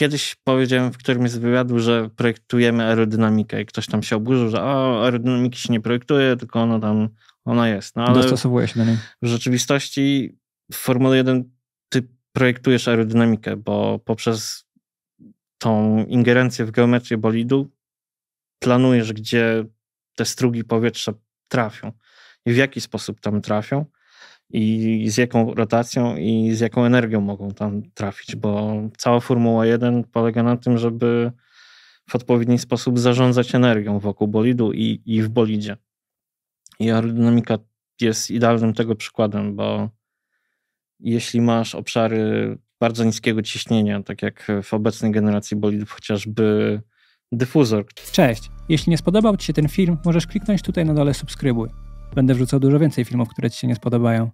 kiedyś powiedziałem w którymś z wywiadów, że projektujemy aerodynamikę i ktoś tam się oburzył, że o, aerodynamiki się nie projektuje, tylko ona tam, ona jest. No, ale Dostosowuje się do niej. W rzeczywistości w Formule 1 ty projektujesz aerodynamikę, bo poprzez tą ingerencję w geometrię bolidu planujesz, gdzie te strugi powietrza trafią i w jaki sposób tam trafią i z jaką rotacją i z jaką energią mogą tam trafić, bo cała Formuła 1 polega na tym, żeby w odpowiedni sposób zarządzać energią wokół bolidu i, i w bolidzie. I aerodynamika jest idealnym tego przykładem, bo jeśli masz obszary bardzo niskiego ciśnienia, tak jak w obecnej generacji bolidów, chociażby dyfuzor. Cześć! Jeśli nie spodobał Ci się ten film, możesz kliknąć tutaj na dole subskrybuj. Będę wrzucał dużo więcej filmów, które Ci się nie spodobają.